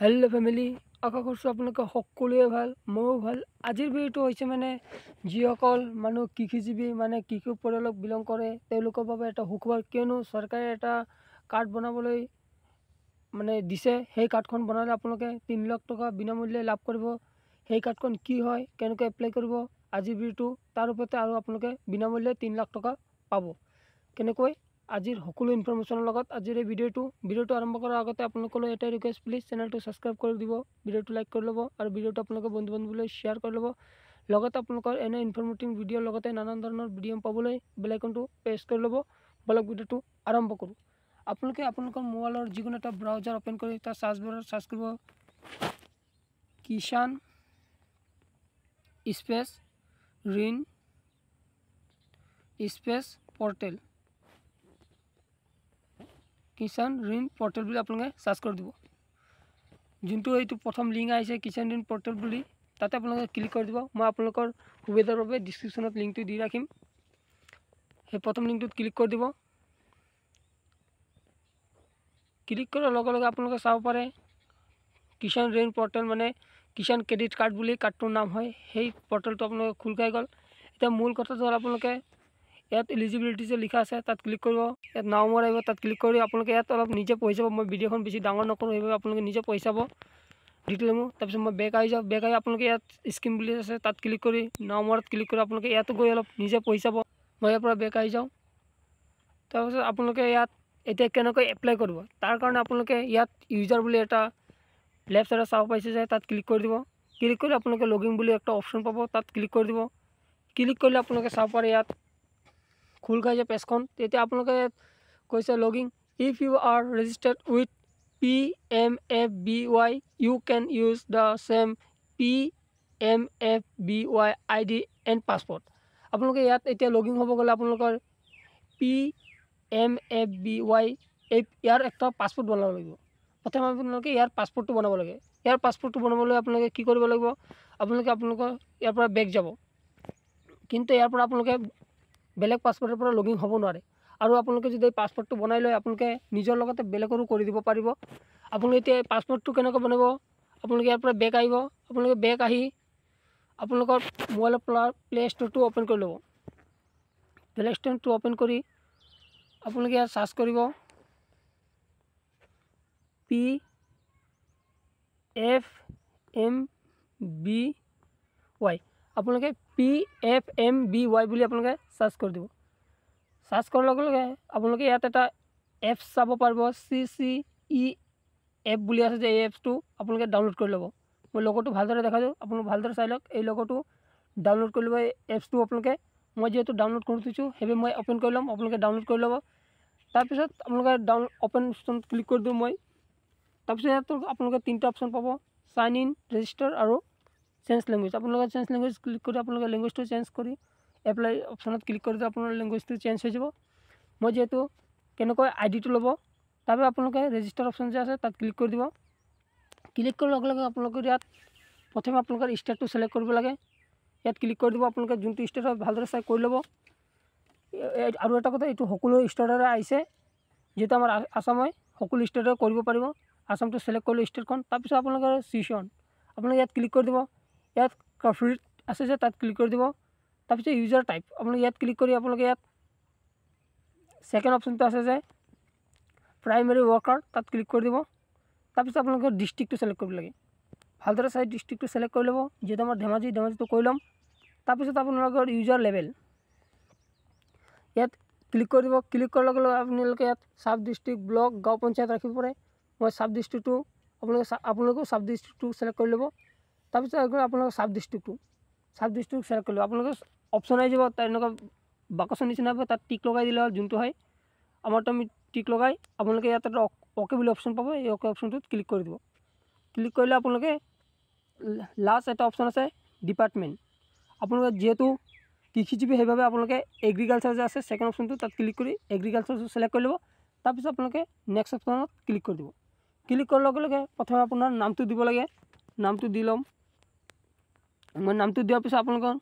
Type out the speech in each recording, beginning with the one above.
hello' family আশা কৰিছোঁ আপোনালোকে সকলোৱে ভাল ময়ো ভাল আজিৰ ভিডিঅ'টো হৈছে মানে যিসকল মানুহ কৃষিজীৱী মানে কৃষক পৰিয়ালক বিলং কৰে তেওঁলোকৰ বাবে এটা সুখবৰ কিয়নো চৰকাৰে এটা কাৰ্ড বনাবলৈ মানে দিছে সেই কাৰ্ডখন বনালে আপোনালোকে তিনি লাখ টকা বিনামূল্যে লাভ কৰিব সেই কাৰ্ডখন কি হয় কেনেকৈ এপ্লাই কৰিব আজিৰ ভিডিঅ'টো তাৰ ওপৰতে আৰু আপোনালোকে বিনামূল্যে তিনি লাখ টকা পাব কেনেকৈ আজির হকল ইনফরমেশন লগত আজিৰ এই ভিডিঅটো ভিডিঅটো আৰম্ভ কৰাৰ আগতে আপোনাক লৈ এটা ৰিকৱেষ্ট প্লিজ চেনেলটো সাবস্ক্রাইব কৰি দিব ভিডিঅটো লাইক কৰি লব আৰু ভিডিঅটো আপোনাক বন্ধু-বান্ধৱবোৰ লৈ শেয়ার কৰি লব লগত আপোনাক এনে ইনফরমেটিভ ভিডিঅৰ লগত আন আন ধৰণৰ ভিডিঅম পাবলৈ বেল আইকনটো প্রেস কৰি লব ভালকৈ ভিডিঅটো আৰম্ভ কৰো আপোনকে আপোনাক মোবাইলৰ যিকোনো এটা ব্ৰাউজাৰ ওপেন কৰি তাৰ সার্চ বৰৰ সার্চ কৰো কিষাণ স্পেছ ৰিন স্পেছ পৰ্টেল কিষাণ ঋণ পৰ্টেল বুলি আপোনালোকে চাৰ্চ কৰি দিব যোনটো এইটো প্ৰথম লিংক আহিছে কিষাণ ঋণ পৰ্টেল বুলি তাতে আপোনালোকে ক্লিক কৰি দিব মই আপোনালোকৰ সুবিধাৰ বাবে ডিছক্ৰিপশ্যনত লিংকটো দি ৰাখিম সেই প্ৰথম লিংকটোত ক্লিক কৰি দিব ক্লিক কৰাৰ লগে লগে আপোনালোকে চাব পাৰে কিষাণ ঋণ পৰ্টেল মানে কিষাণ ক্ৰেডিট কাৰ্ড বুলি কাৰ্ডটোৰ নাম হয় সেই পৰ্টেলটো আপোনালোকে খোল খাই গ'ল এতিয়া মূল কথাটো হ'ল আপোনালোকে ইয়াত এলিজিবিলিটি যে লিখা আছে তাত ক্লিক কৰিব ইয়াত নাও মৰাব তাত ক্লিক কৰি আপোনালোকে ইয়াত অলপ নিজে পঢ়ি চাব মই ভিডিঅ'খন বেছি ডাঙৰ নকৰোঁ সেইবাবে আপোনালোকে নিজে পঢ়ি চাব ডিটেইল মোক তাৰপিছত মই বেগ আহি যাওঁ বেগ আহি আপোনালোকে ইয়াত স্কিম বুলি আছে তাত ক্লিক কৰি নাও মৰাত ক্লিক কৰি আপোনালোকে ইয়াতো গৈ অলপ নিজে পঢ়ি চাব মই ইয়াৰ পৰা বেগ আহি যাওঁ তাৰপিছত আপোনালোকে ইয়াত এতিয়া কেনেকৈ এপ্লাই কৰিব তাৰ কাৰণে আপোনালোকে ইয়াত ইউজাৰ বুলি এটা লেফ্ট চাইডত চাব পাইছে যে তাত ক্লিক কৰি দিব ক্লিক কৰি আপোনালোকে লগ ইন বুলি এটা অপশ্যন পাব তাত ক্লিক কৰি দিব ক্লিক কৰিলে আপোনালোকে চাব পাৰে ইয়াত খোল খাইছে পেজখন তেতিয়া আপোনালোকে কৈছে login if you are registered with P M F B Y you can use the same P M F B Y I D and password আপোনালোকে ইয়াত এতিয়া লগিং হ'ব গ'লে আপোনালোকৰ P M F B Y এই ইয়াৰ এটা passport বনাব লাগিব প্ৰথমে আপোনালোকে ইয়াৰ পাছপৰ্টটো বনাব লাগে ইয়াৰ পাছপৰ্টটো বনাবলৈ আপোনালোকে কি কৰিব লাগিব আপোনালোকে আপোনালোকৰ ইয়াৰ পৰা বেগ যাব কিন্তু ইয়াৰ পৰা আপোনালোকে বেলেগ পাছপৰ্টৰ পৰা লগিং হ'ব নোৱাৰে আৰু আপোনালোকে যদি পাছপৰ্টটো বনাই লয় আপোনালোকে নিজৰ লগতে বেলেগৰো কৰি দিব পাৰিব আপোনালোকে এতিয়া পাছপৰ্টটো কেনেকৈ বনাব আপোনালোকে ইয়াৰ পৰা বেগ আহিব আপোনালোকে বেগ আহি আপোনালোকৰ মোবাইলৰ প্লা প্লে' ষ্ট'ৰটো অ'পেন কৰি ল'ব প্লে' ষ্ট'ৰটো অ'পেন কৰি আপোনালোকে ইয়াত চাৰ্চ কৰিব P F M B Y আপোনালোকে P F M B Y বুলি আপোনালোকে চাৰ্চ কৰি দিব চাৰ্চ কৰাৰ লগে লগে আপোনালোকে ইয়াত এটা এপছ চাব পাৰিব চি চি ই এপ বুলি আছে যে এই এপছটো আপোনালোকে ডাউনলোড কৰি ল'ব মই লগৰটো ভালদৰে দেখাই দিওঁ আপোনালোক ভালদৰে চাই লওক এই লগৰটো ডাউনলোড কৰি ল'ব এই এপছটো আপোনালোকে মই যিহেতু ডাউনলোড কৰি থৈছোঁ সেইবাবে মই অ'পেন কৰি ল'ম আপোনালোকে ডাউনলোড কৰি ল'ব তাৰপিছত আপোনালোকে ডাউন অ'পেন অপশ্যন ক্লিক কৰি দিওঁ মই তাৰপিছত ইয়াতো আপোনালোকে তিনিটা অপশ্যন পাব চাইন ইন ৰেজিষ্টাৰ আৰু চেঞ্জ লেংগুৱেজ আপোনালোকে চেঞ্জ লেংগুৱেজ ক্লিক কৰি আপোনালোকে লেংগুৱেজটো চেঞ্জ কৰি এপ্লাই অপশ্যনত ক্লিক কৰিলে আপোনাৰ লেংগুৱেজটো চেঞ্জ হৈ যাব মই যিহেতু কেনেকৈ আইডিটো ল'ব তাৰবাবে আপোনালোকে ৰেজিষ্টাৰ অপশ্যন যে আছে তাত ক্লিক কৰি দিব ক্লিক কৰাৰ লগে লগে আপোনালোকৰ ইয়াত প্ৰথমে আপোনালোকৰ ষ্টেটটো ছিলেক্ট কৰিব লাগে ইয়াত ক্লিক কৰি দিব আপোনালোকে যোনটো ষ্টেট হয় ভালদৰে চাই কৰি ল'ব আৰু এটা কথা এইটো সকলো ষ্টেটৰে আহিছে যিহেতু আমাৰ আছাম হয় সকলো ষ্টেটৰে কৰিব পাৰিব আছামটো ছিলেক্ট কৰিলে ষ্টেটখন তাৰপিছত আপোনালোকৰ চিচন আপোনালোকে ইয়াত ক্লিক কৰি দিব ইয়াত কফিট আছে যে তাত ক্লিক কৰি দিব তার পিছত ইউজার টাইপ আপনি ইয়াত ক্লিক করি আপনি ইয়াত সেকেন্ড অপশনটো আছে যে প্রাইমারি ওয়ার্কআউট তাত ক্লিক করে দিব তারপর আপোনাক ডিস্ট্রিক্টটো সিলেক্ট কৰিব লাগি ভালদৰে সাইড ডিস্ট্রিক্টটো সিলেক্ট কৰি লব যেতো আমাৰ ধামাজি ধামাজি তো কৈলাম তারপর তা আপোনাক ইউজার লেভেল ইয়াত ক্লিক কৰি দিব ক্লিক কৰ লগল আপোনালোকে সাব ডিস্ট্রিক্ট ব্লক गाव পঞ্চায়ত ৰখিব পাৰে মই সাব ডিস্ট্ৰিটো আপোনাক আপোনাক সাব ডিস্ট্ৰিটো সিলেক্ট কৰি লব তারপর আপোনাক সাব ডিস্ট্ৰিক্টটো সাব ডিস্ট্ৰিক্ট সিলেক্ট কৰে আপোনাক অপশ্যন আহি যাব তাৰ এনেকুৱা বাকচৰ নিচিনা হ'ব তাত টিক লগাই দিলে হ'ল যোনটো হয় আমাৰতো আমি টিক লগাই আপোনালোকে ইয়াত এটা অ'কে বুলি অপশ্যন পাব এই অ'কে অপশ্যনটোত ক্লিক কৰি দিব ক্লিক কৰিলে আপোনালোকে লাষ্ট এটা অপশ্যন আছে ডিপাৰ্টমেণ্ট আপোনালোকে যিহেতু কৃষিজীৱী সেইবাবে আপোনালোকে এগ্ৰিকালচাৰ যে আছে ছেকেণ্ড অপশ্যনটো তাত ক্লিক কৰি এগ্ৰিকালচাৰটো চিলেক্ট কৰি ল'ব তাৰপিছত আপোনালোকে নেক্সট অপশ্যনত ক্লিক কৰি দিব ক্লিক কৰাৰ লগে লগে প্ৰথমে আপোনাৰ নামটো দিব লাগে নামটো দি ল'ম মই নামটো দিয়াৰ পিছত আপোনালোকৰ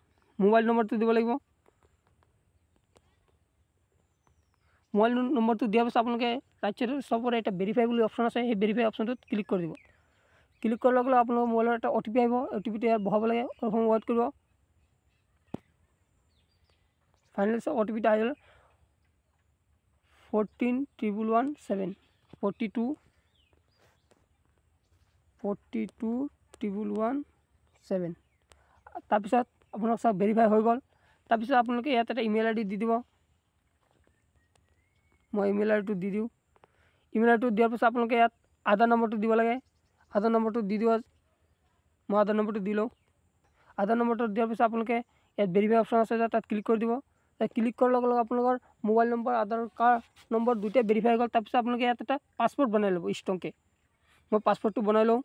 মোবাইল নম্বৰটো দিব লাগিব মোবাইল নম্বৰটো দিয়াৰ পিছত আপোনালোকে ৰাজ্যৰ চবৰে এটা ভেৰিফাই বুলি অপশ্যন আছে সেই ভেৰিফাই অপশ্যনটোত ক্লিক কৰি দিব ক্লিক কৰাৰ লগে লগে আপোনালোকৰ মোবাইলৰ এটা অ' টি পি আহিব অ' টি পিটো বহাব লাগে অলপ সময় ৱেইট কৰিব ফাইনেল অ' টি পিটো আহি গ'ল fourteen triple one seven forty two forty two triple one seven তাৰপিছত আপোনালোক সব ভেরিফাই হয়ে গেল তারপর আপনাদের ইয়াত একটা ইমেল আইডি দি দিব মই ইমেইল আইডিটো দি দিও ইমেল আইডি দিয়ার পিছত আপনাদের ইয়াত আধা নম্বৰটো দিব লাগে আধা নম্বৰটো দি দিও মানে আধাৰ নম্বৰটা দিলো আধাৰ নম্বৰটো দিয়াৰ পিছত আপনাদেৰ ইয়াত ভেৰিফাই অপশন আছে তাত ক্লিক কৰি দিব ক্লিক কৰাৰ লগে লগে আপোনালোকৰ mobile number Aadhaar card number দুইটা ভেরিফাই হয়ে গেল তারপর আপনাদের ইয়াত এটা পাসপোর্ট বনাই ল'ব স্ট্রংকে মই পাসপোর্টটা বনাই লো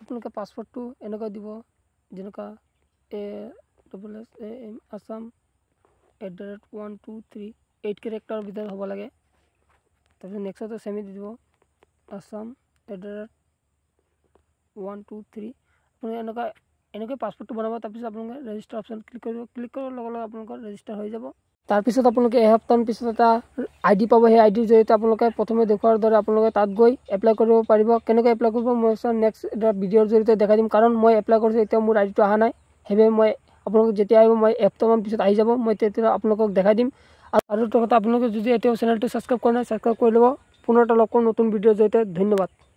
আপনাদের পাসপোর্টটা এনেক দিব যেনকা A double S A M Assam at the rate one two three eight কেৰেক্টাৰৰ ভিতৰত হ'ব লাগে তাৰপিছত নেক্সটতে চেমি দি দিব Assam at the rate one two three আপোনালোকে এনেকুৱা এনেকৈ পাছপৰ্টটো বনাব তাৰপিছত আপোনালোকে ৰেজিষ্টাৰ অপশ্যন ক্লিক কৰিব ক্লিক কৰাৰ লগে লগে আপোনালোকৰ ৰেজিষ্টাৰ হৈ যাব তাৰপিছত আপোনালোকে এসপ্তাহৰ পিছত এটা আই ডি পাব সেই আই ডিৰ জৰিয়তে আপোনালোকে প্ৰথমে দেখুৱাৰ দৰে আপোনালোকে তাত গৈ এপ্লাই কৰিব পাৰিব কেনেকৈ এপ্লাই কৰিব মই নেক্সট এটা ভিডিঅ'ৰ জৰিয়তে দেখাই দিম কাৰণ মই এপ্লাই কৰিছোঁ এতিয়া মোৰ আই ডিটো অহা নাই সেইবাবে মই আপোনালোকক যেতিয়া আহিব মই এপ্তমান পিছত আহি যাব মই তেতিয়া আপোনালোকক দেখাই দিম আৰু এটা কথা আপোনালোকে যদি এতিয়াও চেনেলটো ছাবস্ক্ৰাইব কৰা নাই ছাবস্ক্ৰাইব কৰি ল'ব পুনৰ এটা লগ কৰোঁ নতুন ভিডিঅ'ৰ জৰিয়তে ধন্যবাদ